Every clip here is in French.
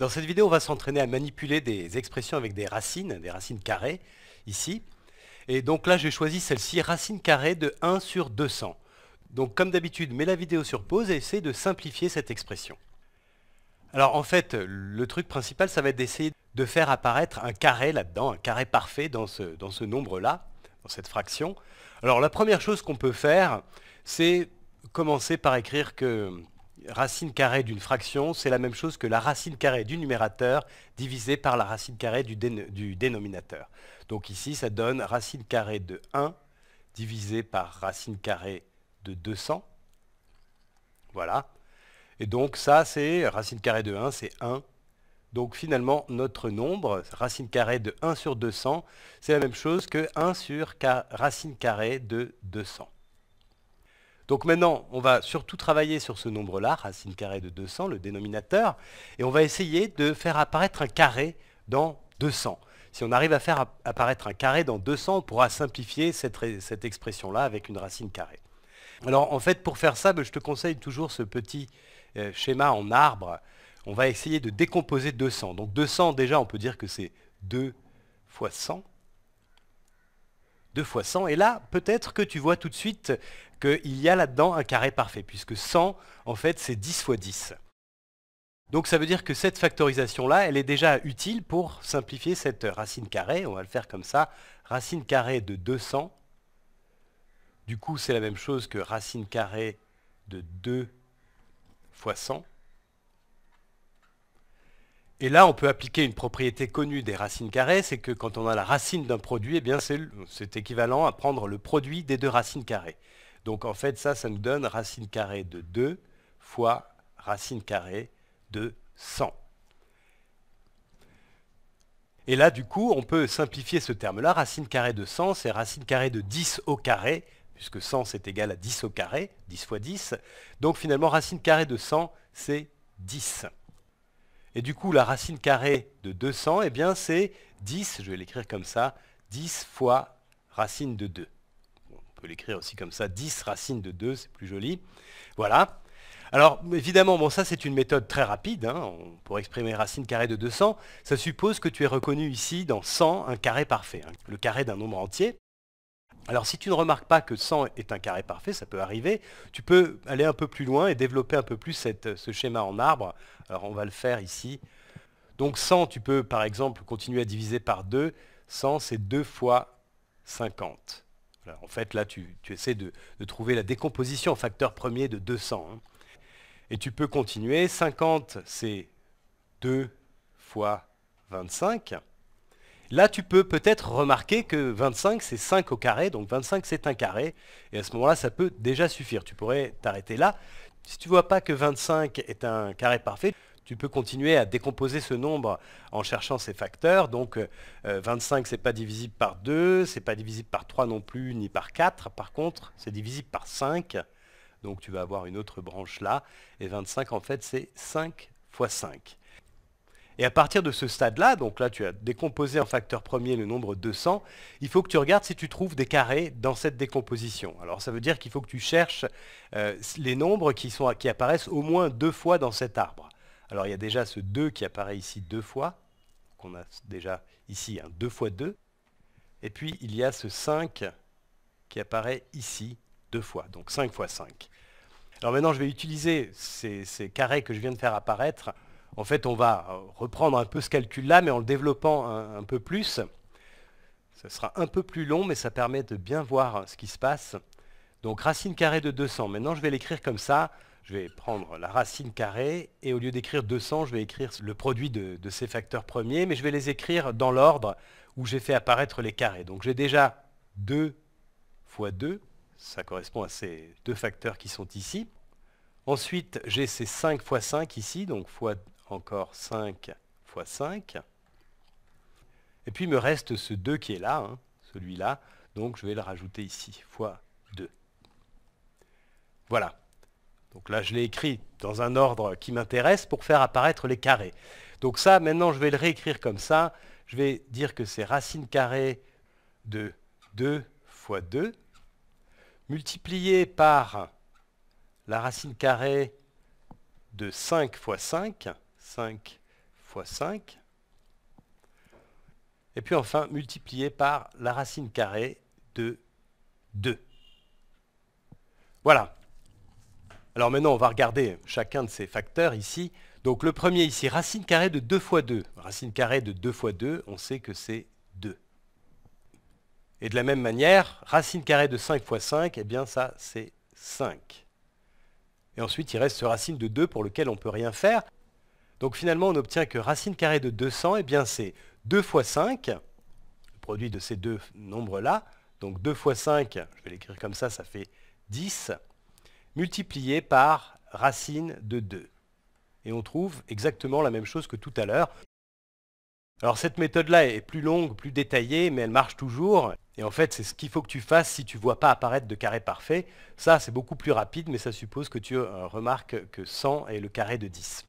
Dans cette vidéo, on va s'entraîner à manipuler des expressions avec des racines, des racines carrées, ici. Et donc là, j'ai choisi celle-ci, racine carrée de 1 sur 200. Donc comme d'habitude, mets la vidéo sur pause et essaie de simplifier cette expression. Alors en fait, le truc principal, ça va être d'essayer de faire apparaître un carré là-dedans, un carré parfait dans ce, dans ce nombre-là, dans cette fraction. Alors la première chose qu'on peut faire, c'est commencer par écrire que racine carrée d'une fraction, c'est la même chose que la racine carrée du numérateur divisée par la racine carrée du, dénominateur. Donc ici, ça donne racine carrée de 1 divisé par racine carrée de 200. Voilà. Et donc ça, c'est racine carrée de 1, c'est 1. Donc finalement, notre nombre, racine carrée de 1 sur 200, c'est la même chose que 1 sur racine carrée de 200. Donc maintenant, on va surtout travailler sur ce nombre-là, racine carrée de 200, le dénominateur, et on va essayer de faire apparaître un carré dans 200. Si on arrive à faire apparaître un carré dans 200, on pourra simplifier cette, expression-là avec une racine carrée. Alors en fait, pour faire ça, ben, je te conseille toujours ce petit euh, schéma en arbre. On va essayer de décomposer 200. Donc 200, déjà, on peut dire que c'est 2 fois 100. 2 fois 100. Et là, peut-être que tu vois tout de suite qu'il y a là-dedans un carré parfait, puisque 100, en fait, c'est 10 fois 10. Donc ça veut dire que cette factorisation-là, elle est déjà utile pour simplifier cette racine carrée. On va le faire comme ça. Racine carrée de 200. Du coup, c'est la même chose que racine carrée de 2 fois 100. Et là, on peut appliquer une propriété connue des racines carrées, c'est que quand on a la racine d'un produit, eh bien c'est équivalent à prendre le produit des deux racines carrées. Donc en fait, ça, ça nous donne racine carrée de 2 fois racine carrée de 100. Et là, du coup, on peut simplifier ce terme-là. Racine carrée de 100, c'est racine carrée de 10 au carré, puisque 100, c'est égal à 10 au carré, 10 fois 10. Donc finalement, racine carrée de 100, c'est 10. Et du coup, la racine carrée de 200, eh bien, c'est 10, je vais l'écrire comme ça, 10 fois racine de 2. On peut l'écrire aussi comme ça, 10 racine de 2, c'est plus joli. Voilà. Alors, évidemment, bon, ça, c'est une méthode très rapide. Hein. pour exprimer racine carrée de 200, ça suppose que tu es reconnu ici, dans 100, un carré parfait, hein, le carré d'un nombre entier. Alors si tu ne remarques pas que 100 est un carré parfait, ça peut arriver, tu peux aller un peu plus loin et développer un peu plus ce schéma en arbre. Alors on va le faire ici. Donc 100, tu peux par exemple continuer à diviser par 2. 100, c'est 2 fois 50. en fait, là, tu, essaies de, trouver la décomposition en facteur premier de 200. Hein. Et tu peux continuer. 50, c'est 2 fois 25. Là, tu peux peut-être remarquer que 25, c'est 5 au carré, donc 25, c'est un carré. Et à ce moment-là, ça peut déjà suffire. Tu pourrais t'arrêter là. Si tu ne vois pas que 25 est un carré parfait, tu peux continuer à décomposer ce nombre en cherchant ses facteurs. Donc 25, euh, n'est pas divisible par 2, ce n'est pas divisible par 3 non plus, ni par 4. Par contre, c'est divisible par 5. Donc tu vas avoir une autre branche là. Et 25, en fait, c'est 5 fois 5. Et à partir de ce stade-là, donc là tu as décomposé en facteur premier le nombre 200, il faut que tu regardes si tu trouves des carrés dans cette décomposition. Alors ça veut dire qu'il faut que tu cherches euh, les nombres qui, apparaissent au moins deux fois dans cet arbre. Alors il y a déjà ce 2 qui apparaît ici deux fois, qu'on a déjà ici, un hein, 2 fois 2. Et puis il y a ce 5 qui apparaît ici deux fois, donc 5 fois 5. Alors maintenant je vais utiliser ces carrés que je viens de faire apparaître en fait, on va euh, reprendre un peu ce calcul-là, mais en le développant un, peu plus. Ce sera un peu plus long, mais ça permet de bien voir euh, ce qui se passe. Donc racine carrée de 200. Maintenant, je vais l'écrire comme ça. Je vais prendre la racine carrée et au lieu d'écrire 200, je vais écrire le produit de, de ces facteurs premiers, mais je vais les écrire dans l'ordre où j'ai fait apparaître les carrés. Donc j'ai déjà 2 fois 2, ça correspond à ces deux facteurs qui sont ici. Ensuite, j'ai ces 5 fois 5 ici, donc fois encore 5 fois 5. Et puis il me reste ce 2 qui est là, hein, celui-là, donc je vais le rajouter ici, fois 2. Voilà. Donc là, je l'ai écrit dans un ordre qui m'intéresse pour faire apparaître les carrés. Donc ça, maintenant, je vais le réécrire comme ça. Je vais dire que c'est racine carrée de 2 fois 2, multiplié par la racine carrée de 5 fois 5, 5 fois 5. Et puis enfin, multiplié par la racine carrée de 2. Voilà. Alors maintenant, on va regarder chacun de ces facteurs ici. Donc le premier ici, racine carrée de 2 fois 2. Racine carrée de 2 fois 2, on sait que c'est 2. Et de la même manière, racine carrée de 5 fois 5, eh bien ça, c'est 5. Et ensuite, il reste ce racine de 2 pour lequel on ne peut rien faire. Donc finalement, on obtient que racine carrée de 200, et eh bien c'est 2 fois 5, le produit de ces deux nombres-là. Donc 2 fois 5, je vais l'écrire comme ça, ça fait 10, multiplié par racine de 2. Et on trouve exactement la même chose que tout à l'heure. Alors cette méthode-là est plus longue, plus détaillée, mais elle marche toujours. Et en fait, c'est ce qu'il faut que tu fasses si tu ne vois pas apparaître de carré parfait. Ça, c'est beaucoup plus rapide, mais ça suppose que tu euh, remarques que 100 est le carré de 10.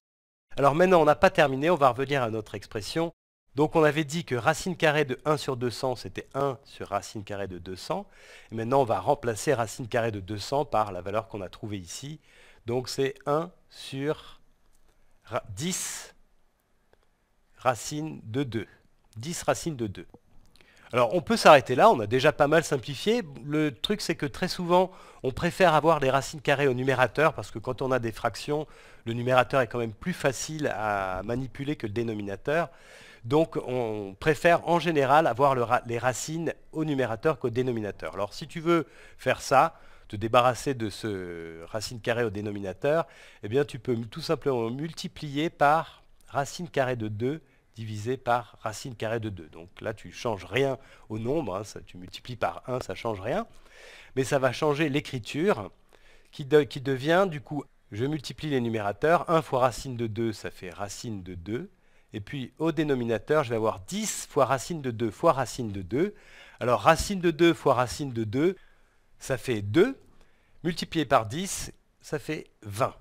Alors maintenant, on n'a pas terminé, on va revenir à notre expression. Donc on avait dit que racine carrée de 1 sur 200, c'était 1 sur racine carrée de 200. maintenant, on va remplacer racine carrée de 200 par la valeur qu'on a trouvée ici. Donc c'est 1 sur 10 racine de 2. 10 racine de 2. Alors on peut s'arrêter là, on a déjà pas mal simplifié. Le truc c'est que très souvent on préfère avoir les racines carrées au numérateur parce que quand on a des fractions, le numérateur est quand même plus facile à manipuler que le dénominateur. Donc on préfère en général avoir les racines au numérateur qu'au dénominateur. Alors si tu veux faire ça, te débarrasser de ce racine carrée au dénominateur, eh bien tu peux tout simplement multiplier par racine carrée de 2 divisé par racine carrée de 2. Donc là, tu ne changes rien au nombre, hein, tu multiplies par 1, ça ne change rien. Mais ça va changer l'écriture qui devient du coup, je multiplie les numérateurs, 1 fois racine de 2, ça fait racine de 2. Et puis au dénominateur, je vais avoir 10 fois racine de 2 fois racine de 2. Alors racine de 2 fois racine de 2, ça fait 2. Multiplié par 10, ça fait 20.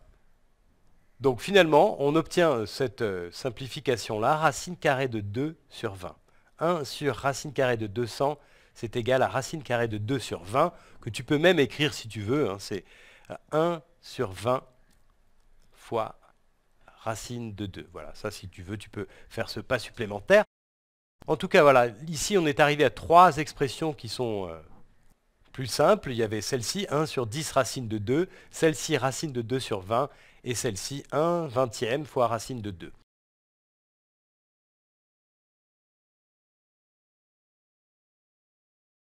Donc finalement, on obtient euh, cette euh, simplification-là, racine carrée de 2 sur 20. 1 sur racine carrée de 200, c'est égal à racine carrée de 2 sur 20, que tu peux même écrire si tu veux, hein, c'est 1 euh, sur 20 fois racine de 2. Voilà, ça si tu veux, tu peux faire ce pas supplémentaire. En tout cas, voilà, ici on est arrivé à trois expressions qui sont plus simples. Il y avait celle-ci, 1 sur 10 racine de 2, celle-ci racine de 2 sur 20, et celle-ci 1 vingtième fois racine de 2.